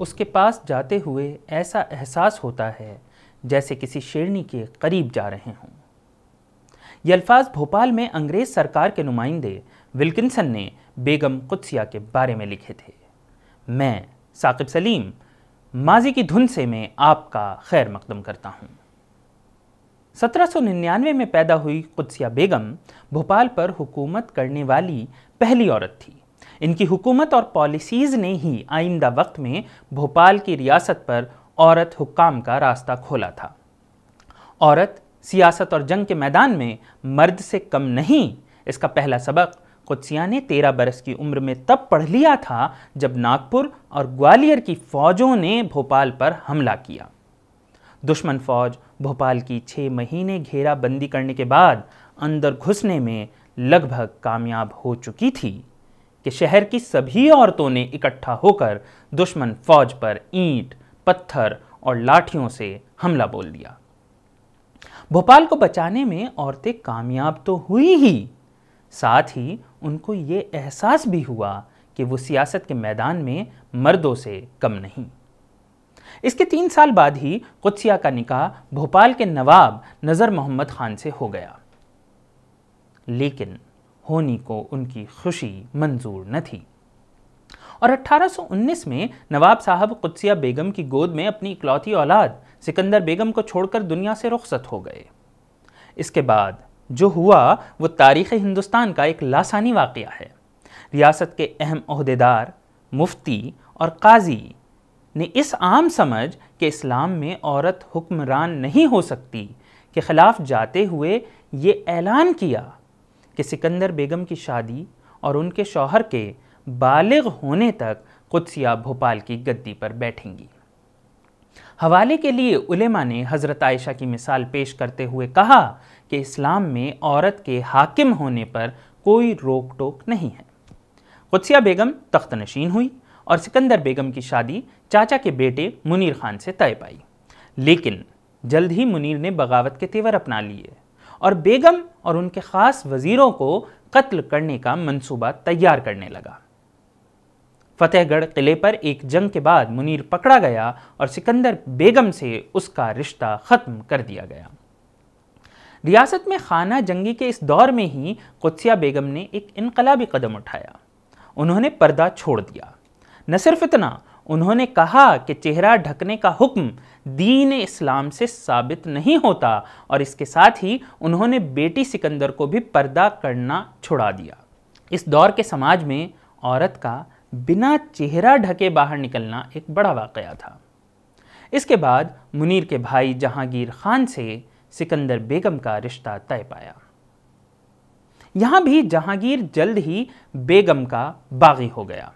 उसके पास जाते हुए ऐसा एहसास होता है जैसे किसी शेरनी के करीब जा रहे हों ये अल्फाज भोपाल में अंग्रेज़ सरकार के नुमाइंदे विल्किनसन ने बेगम कुत्सिया के बारे में लिखे थे मैं साकिब सलीम माजी की धुन से मैं आपका खैर मकदम करता हूँ 1799 में पैदा हुई कुदसिया बेगम भोपाल पर हुकूमत करने वाली पहली औरत थी इनकी हुकूमत और पॉलिसीज़ ने ही आइंदा वक्त में भोपाल की रियासत पर औरत हुकाम का रास्ता खोला था औरत सियासत और जंग के मैदान में मर्द से कम नहीं इसका पहला सबक कुत्सिया ने तेरह बरस की उम्र में तब पढ़ लिया था जब नागपुर और ग्वालियर की फौजों ने भोपाल पर हमला किया दुश्मन फौज भोपाल की छः महीने घेराबंदी करने के बाद अंदर घुसने में लगभग कामयाब हो चुकी थी कि शहर की सभी औरतों ने इकट्ठा होकर दुश्मन फौज पर ईंट पत्थर और लाठियों से हमला बोल दिया भोपाल को बचाने में औरतें कामयाब तो हुई ही साथ ही उनको ये एहसास भी हुआ कि वो सियासत के मैदान में मर्दों से कम नहीं इसके तीन साल बाद ही कुत्सिया का निकाह भोपाल के नवाब नज़र मोहम्मद खान से हो गया लेकिन होनी को उनकी खुशी मंजूर न थी और 1819 में नवाब साहब कुदसिया बेगम की गोद में अपनी इकलौती औलाद सिकंदर बेगम को छोड़कर दुनिया से रुखसत हो गए इसके बाद जो हुआ वो तारीख़ हिंदुस्तान का एक लासानी वाक़ है रियासत के अहम अहदेदार मुफ्ती और काजी ने इस आम समझ के इस्लाम में औरत हुक्मरान नहीं हो सकती के ख़िलाफ़ जाते हुए ये ऐलान किया कि सिकंदर बेगम की शादी और उनके शौहर के बालिग होने तक कुदसिया भोपाल की गद्दी पर बैठेंगी हवाले के लिए उलेमा ने हज़रत आयशा की मिसाल पेश करते हुए कहा कि इस्लाम में औरत के हाकिम होने पर कोई रोक टोक नहीं है कुदसिया बेगम तख्त नशीन हुई और सिकंदर बेगम की शादी चाचा के बेटे मुनीर खान से तय पाई लेकिन जल्द ही मुनीर ने बगावत के तेवर अपना लिए और बेगम और उनके ख़ास वज़ीरों को कत्ल करने का मंसूबा तैयार करने लगा फतेहगढ़ किले पर एक जंग के बाद मुनीर पकड़ा गया और सिकंदर बेगम से उसका रिश्ता ख़त्म कर दिया गया रियासत में खाना जंगी के इस दौर में ही कुत्सिया बेगम ने एक इनकलाबी कदम उठाया उन्होंने पर्दा छोड़ दिया न सिर्फ इतना उन्होंने कहा कि चेहरा ढकने का हुक्म दीन इस्लाम से साबित नहीं होता और इसके साथ ही उन्होंने बेटी सिकंदर को भी पर्दा करना छुड़ा दिया इस दौर के समाज में औरत का बिना चेहरा ढके बाहर निकलना एक बड़ा वाकया था इसके बाद मुनीर के भाई जहांगीर खान से सिकंदर बेगम का रिश्ता तय पाया यहां भी जहांगीर जल्द ही बेगम का बागी हो गया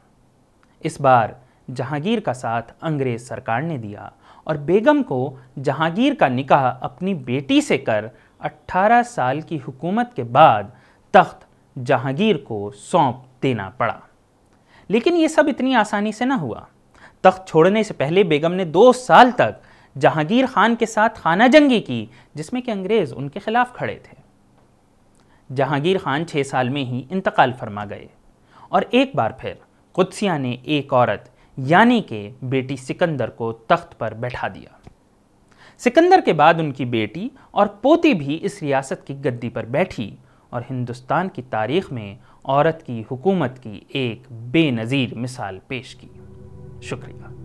इस बार जहांगीर का साथ अंग्रेज सरकार ने दिया और बेगम को जहांगीर का निकाह अपनी बेटी से कर 18 साल की हुकूमत के बाद तख्त जहांगीर को सौंप देना पड़ा लेकिन ये सब इतनी आसानी से ना हुआ तख्त छोड़ने से पहले बेगम ने दो साल तक जहांगीर खान के साथ खाना जंगी की जिसमें कि अंग्रेज़ उनके खिलाफ खड़े थे जहांगीर खान छः साल में ही इंतकाल फरमा गए और एक बार फिर कुत्सिया ने एक औरत यानी कि बेटी सिकंदर को तख्त पर बैठा दिया सिकंदर के बाद उनकी बेटी और पोती भी इस रियासत की गद्दी पर बैठी और हिंदुस्तान की तारीख में औरत की हुकूमत की एक बेनज़ीर मिसाल पेश की शुक्रिया